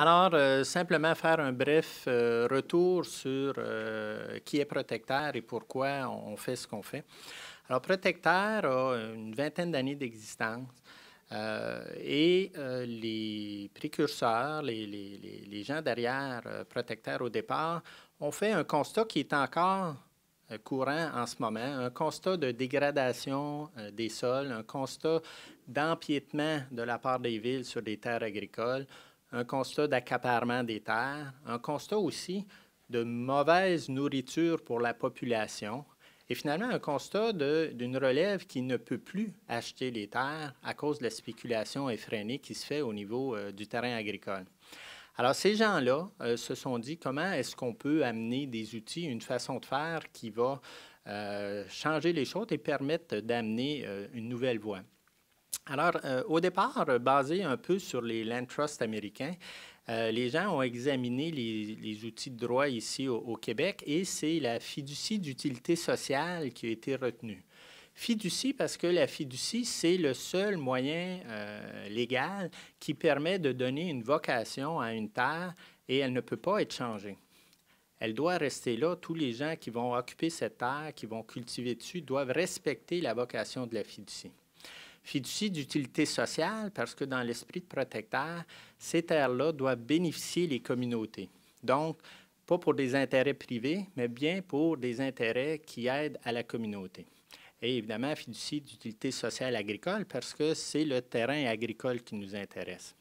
Alors, euh, simplement faire un bref euh, retour sur euh, qui est Protectaire et pourquoi on fait ce qu'on fait. Alors, Protectaire a une vingtaine d'années d'existence. et les précurseurs, les, gens derrière Protectaire au départ, ont fait un constat qui est encore courant en ce moment, un constat de dégradation des sols, un constat d'empiétement de la part des villes sur des terres agricoles, un constat d'accaparement des terres, un constat aussi de mauvaise nourriture pour la population, et finalement un constat d'une relève qui ne peut plus acheter les terres à cause de la spéculation effrénée qui se fait au niveau euh, du terrain agricole. Alors ces gens-là euh, se sont dit comment est-ce qu'on peut amener des outils, une façon de faire qui va euh, changer les choses et permettre d'amener une nouvelle voie. Alors, euh, au départ, euh, basé un peu sur les land trusts américains, euh, les gens ont examiné les, outils de droit ici au, Québec et c'est la fiducie d'utilité sociale qui a été retenue. Fiducie parce que la fiducie, c'est le seul moyen légal qui permet de donner une vocation à une terre et elle ne peut pas être changée. Elle doit rester là. Tous les gens qui vont occuper cette terre, qui vont cultiver dessus, doivent respecter la vocation de la fiducie fiducie d'utilité sociale parce que dans l'esprit de protecteur, ces terres-là doivent bénéficier les communautés. Donc, pas pour des intérêts privés, mais bien pour des intérêts qui aident à la communauté. Et évidemment, fiducie d'utilité sociale agricole parce que c'est le terrain agricole qui nous intéresse.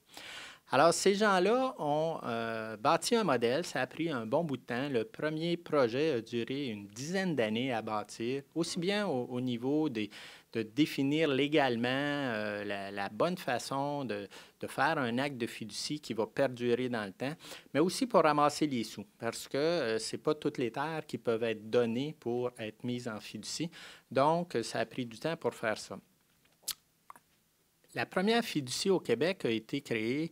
Alors, ces gens-là ont euh, bâti un modèle. Ça a pris un bon bout de temps. Le premier projet a duré une dizaine d'années à bâtir, aussi bien au niveau des, de définir légalement euh, la, bonne façon de, de, faire un acte de fiducie qui va perdurer dans le temps, mais aussi pour ramasser les sous, parce que euh, ce n'est pas toutes les terres qui peuvent être données pour être mises en fiducie. Donc, euh, ça a pris du temps pour faire ça. La première fiducie au Québec a été créée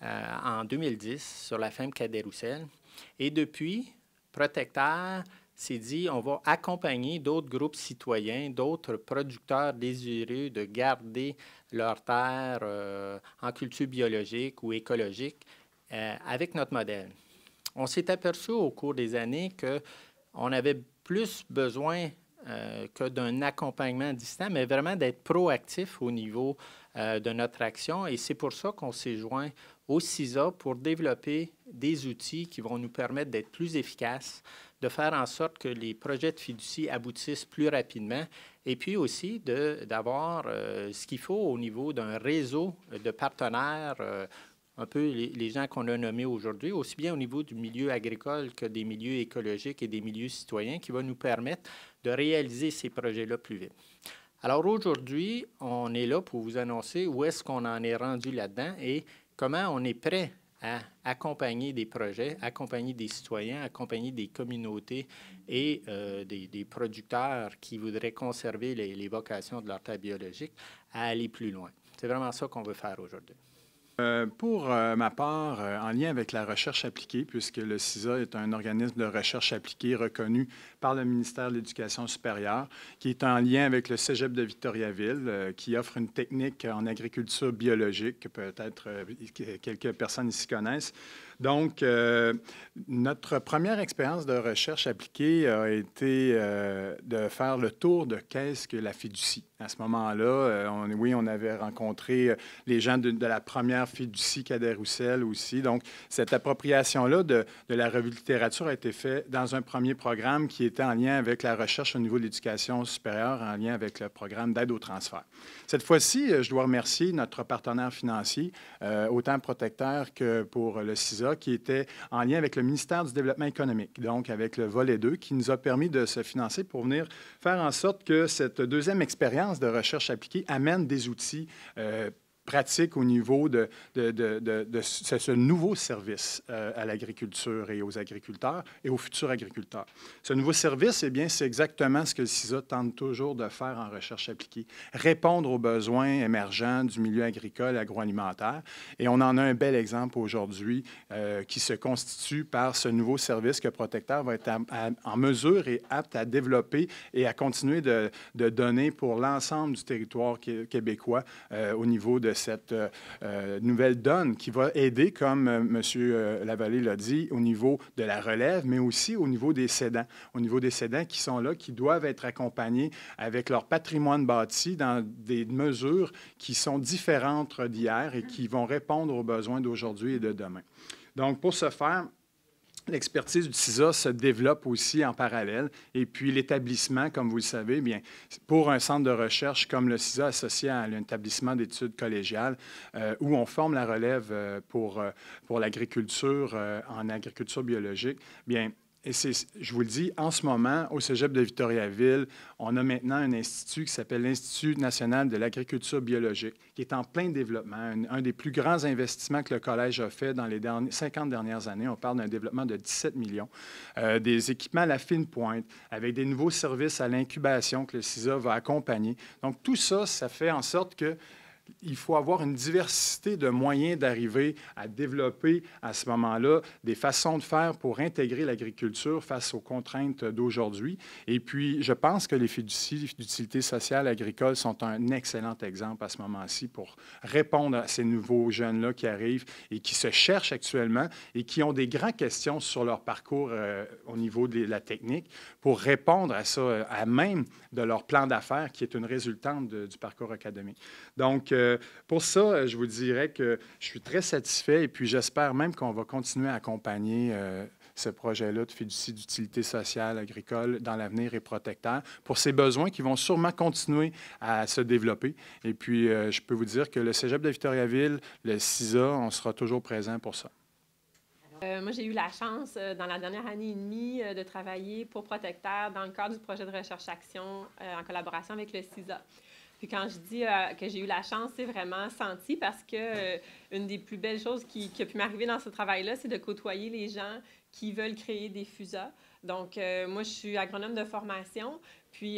en 2010 sur la ferme Cadet-Roussel. Et depuis, Protecteur s'est dit on va accompagner d'autres groupes citoyens, d'autres producteurs désireux de garder leurs terres euh, en culture biologique ou écologique euh, avec notre modèle. On s'est aperçu au cours des années qu'on avait plus besoin euh, que d'un accompagnement distant, mais vraiment d'être proactif au niveau de notre action. Et c'est pour ça qu'on s'est joint au CISA pour développer des outils qui vont nous permettre d'être plus efficaces, de faire en sorte que les projets de fiducie aboutissent plus rapidement et puis aussi d'avoir euh, ce qu'il faut au niveau d'un réseau de partenaires, euh, un peu les, les gens qu'on a nommés aujourd'hui, aussi bien au niveau du milieu agricole que des milieux écologiques et des milieux citoyens, qui va nous permettre de réaliser ces projets-là plus vite. Alors aujourd'hui, on est là pour vous annoncer où est-ce qu'on en est rendu là-dedans et comment on est prêt à accompagner des projets, accompagner des citoyens, accompagner des communautés et euh, des, producteurs qui voudraient conserver les, vocations de leur terre biologique à aller plus loin. C'est vraiment ça qu'on veut faire aujourd'hui. Euh, pour euh, ma part, en lien avec la recherche appliquée, puisque le CISA est un organisme de recherche appliquée reconnu par le ministère de l'Éducation supérieure, qui est en lien avec le Cégep de Victoriaville, euh, qui offre une technique en agriculture biologique que peut-être euh, quelques personnes ici connaissent. Donc, euh, notre première expérience de recherche appliquée a été de faire le tour de qu'est-ce que la fiducie. À ce moment-là, oui, on avait rencontré les gens de, la première fiducie Cadet-Roussel aussi. Donc, cette appropriation-là de, de, la revue littérature a été faite dans un premier programme qui est en lien avec la recherche au niveau de l'éducation supérieure, en lien avec le programme d'aide au transfert. Cette fois-ci, euh, je dois remercier notre partenaire financier, euh, autant protecteur que pour le CISA, qui était en lien avec le ministère du Développement économique, donc avec le volet 2, qui nous a permis de se financer pour venir faire en sorte que cette deuxième expérience de recherche appliquée amène des outils euh, pratique au niveau de, de, ce, nouveau service euh, à l'agriculture et aux agriculteurs et aux futurs agriculteurs. Ce nouveau service, eh bien, c'est exactement ce que le CISA tente toujours de faire en recherche appliquée, répondre aux besoins émergents du milieu agricole agroalimentaire. Et on en a un bel exemple aujourd'hui euh, qui se constitue par ce nouveau service que Protecteur va être en mesure et apte à développer et à continuer de, donner pour l'ensemble du territoire québécois euh, au niveau de cette euh, euh, nouvelle donne qui va aider, comme euh, M. Lavallée l'a dit, au niveau de la relève, mais aussi au niveau des cédants, au niveau des cédants qui sont là, qui doivent être accompagnés avec leur patrimoine bâti dans des mesures qui sont différentes d'hier et qui vont répondre aux besoins d'aujourd'hui et de demain. Donc, pour ce faire, L'expertise du CISA se développe aussi en parallèle. Et puis l'établissement, comme vous le savez, bien, pour un centre de recherche comme le CISA associé à un établissement d'études collégiales, euh, où on forme la relève euh, pour, euh, pour l'agriculture, en agriculture biologique, bien, et je vous le dis, en ce moment, au Cégep de Victoriaville, on a maintenant un institut qui s'appelle l'Institut national de l'agriculture biologique, qui est en plein développement. Un, des plus grands investissements que le collège a fait dans les dernières 50 dernières années. On parle d'un développement de 17 millions. Euh, des équipements à la fine pointe, avec des nouveaux services à l'incubation que le CISA va accompagner. Donc, tout ça, ça fait en sorte que il faut avoir une diversité de moyens d'arriver à développer à ce moment-là des façons de faire pour intégrer l'agriculture face aux contraintes d'aujourd'hui. Et puis, je pense que les fiducies d'utilité sociale agricole sont un excellent exemple à ce moment-ci pour répondre à ces nouveaux jeunes-là qui arrivent et qui se cherchent actuellement et qui ont des grandes questions sur leur parcours euh, au niveau de la technique pour répondre à ça, euh, à même de leur plan d'affaires qui est une résultante du parcours académique. Donc, pour ça, euh, je vous dirais que je suis très satisfait et puis j'espère même qu'on va continuer à accompagner euh, ce projet-là de fiducie d'utilité sociale agricole dans l'avenir et protecteur pour ces besoins qui vont sûrement continuer à se développer. Et puis, euh, je peux vous dire que le cégep de Victoriaville, le CISA, on sera toujours présent pour ça. moi, j'ai eu la chance, dans la dernière année et demie, de travailler pour Protecteur dans le cadre du projet de recherche-action en collaboration avec le CISA. Puis quand je dis euh, que j'ai eu la chance, c'est vraiment senti parce que euh, une des plus belles choses qui, a pu m'arriver dans ce travail-là, c'est de côtoyer les gens qui veulent créer des fusas. Donc, euh, moi, je suis agronome de formation, puis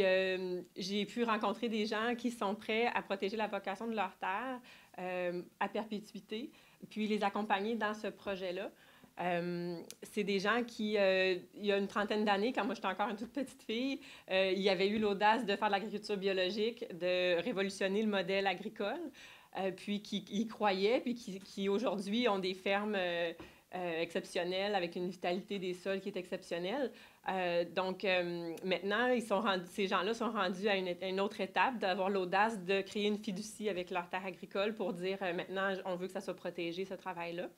j'ai pu rencontrer des gens qui sont prêts à protéger la vocation de leur terre à perpétuité, puis les accompagner dans ce projet-là. Euh, c'est des gens qui, euh, il y a une trentaine d'années, quand moi j'étais encore une toute petite fille, euh, il y avait eu l'audace de faire de l'agriculture biologique, de révolutionner le modèle agricole, puis qui y croyaient, puis qui, aujourd'hui ont des fermes exceptionnelles avec une vitalité des sols qui est exceptionnelle. donc maintenant, ils sont ces gens-là sont rendus à une autre étape d'avoir l'audace de créer une fiducie avec leur terre agricole pour dire maintenant, on veut que ça soit protégé, ce travail-là.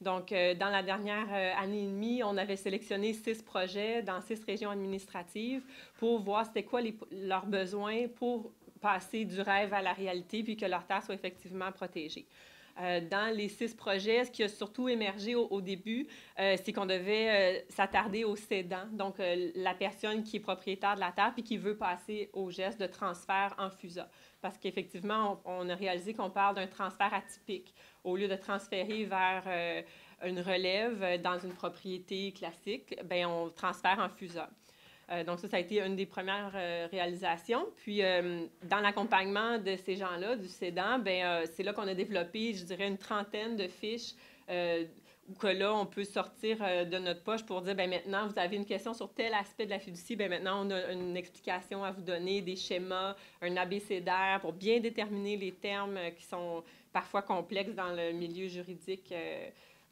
Donc, euh, dans la dernière euh, année et demie, on avait sélectionné six projets dans six régions administratives pour voir c'était quoi les, leurs besoins pour passer du rêve à la réalité, puis que leurs terres soient effectivement protégées. Euh, dans les six projets, ce qui a surtout émergé au, début, euh, c'est qu'on devait euh, s'attarder au cédant, donc la personne qui est propriétaire de la terre puis qui veut passer au geste de transfert en FUSA. Parce qu'effectivement, on, a réalisé qu'on parle d'un transfert atypique. Au lieu de transférer vers une relève dans une propriété classique, ben on transfère en FUSA. Euh, donc ça, ça a été une des premières euh, réalisations. Puis euh, dans l'accompagnement de ces gens-là, du cédant, ben c'est là qu'on a développé, je dirais, une trentaine de fiches ou que là, on peut sortir de notre poche pour dire, ben maintenant, vous avez une question sur tel aspect de la fiducie, ben maintenant, on a une explication à vous donner, des schémas, un abécédaire pour bien déterminer les termes qui sont parfois complexes dans le milieu juridique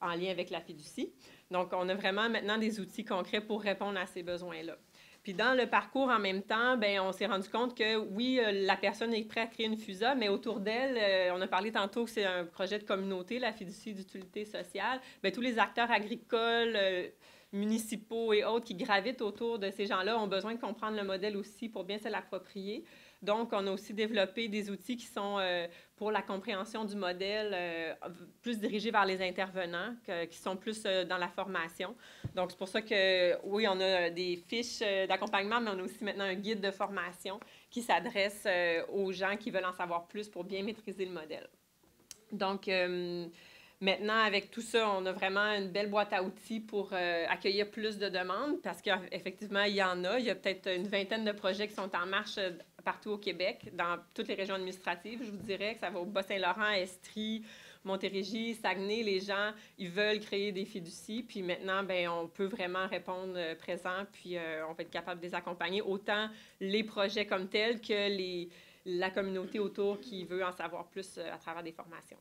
en lien avec la fiducie. Donc, on a vraiment maintenant des outils concrets pour répondre à ces besoins-là. Puis dans le parcours en même temps, ben on s'est rendu compte que oui, euh, la personne est prête à créer une FUSA, mais autour d'elle, euh, on a parlé tantôt que c'est un projet de communauté, la fiducie d'utilité sociale. Bien, tous les acteurs agricoles, euh, municipaux et autres qui gravitent autour de ces gens-là ont besoin de comprendre le modèle aussi pour bien se l'approprier. Donc, on a aussi développé des outils qui sont euh, pour la compréhension du modèle euh, plus dirigés vers les intervenants, qui sont plus euh, dans la formation. Donc, c'est pour ça que, oui, on a des fiches d'accompagnement, mais on a aussi maintenant un guide de formation qui s'adresse aux gens qui veulent en savoir plus pour bien maîtriser le modèle. Donc, Maintenant, avec tout ça, on a vraiment une belle boîte à outils pour accueillir plus de demandes parce qu'effectivement, il y en a. Il y a peut-être une vingtaine de projets qui sont en marche partout au Québec, dans toutes les régions administratives. Je vous dirais que ça va au Bas-Saint-Laurent, Estrie, Montérégie, Saguenay. Les gens, ils veulent créer des fiducies. Puis maintenant, ben on peut vraiment répondre euh, présent. Puis euh, on va être capable de les accompagner, autant les projets comme tels que les, la communauté autour qui veut en savoir plus euh, à travers des formations.